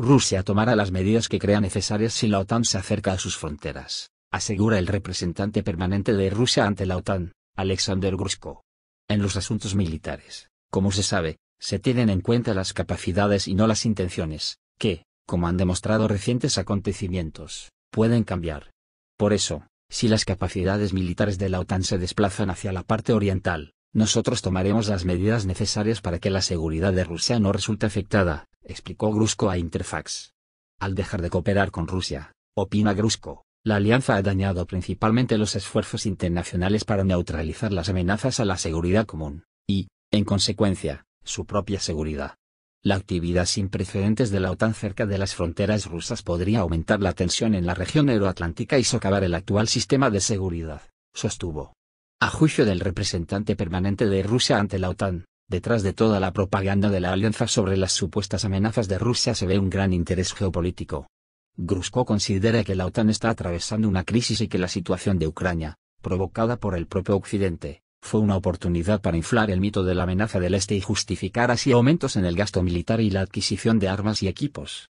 Rusia tomará las medidas que crea necesarias si la OTAN se acerca a sus fronteras, asegura el representante permanente de Rusia ante la OTAN, Alexander Grushko. En los asuntos militares, como se sabe, se tienen en cuenta las capacidades y no las intenciones, que, como han demostrado recientes acontecimientos, pueden cambiar. Por eso, si las capacidades militares de la OTAN se desplazan hacia la parte oriental, nosotros tomaremos las medidas necesarias para que la seguridad de Rusia no resulte afectada, explicó Grusko a Interfax. Al dejar de cooperar con Rusia, opina Grusko, la alianza ha dañado principalmente los esfuerzos internacionales para neutralizar las amenazas a la seguridad común, y, en consecuencia, su propia seguridad. La actividad sin precedentes de la OTAN cerca de las fronteras rusas podría aumentar la tensión en la región euroatlántica y socavar el actual sistema de seguridad, sostuvo. A juicio del representante permanente de Rusia ante la OTAN, Detrás de toda la propaganda de la alianza sobre las supuestas amenazas de Rusia se ve un gran interés geopolítico. Grusko considera que la OTAN está atravesando una crisis y que la situación de Ucrania, provocada por el propio Occidente, fue una oportunidad para inflar el mito de la amenaza del Este y justificar así aumentos en el gasto militar y la adquisición de armas y equipos.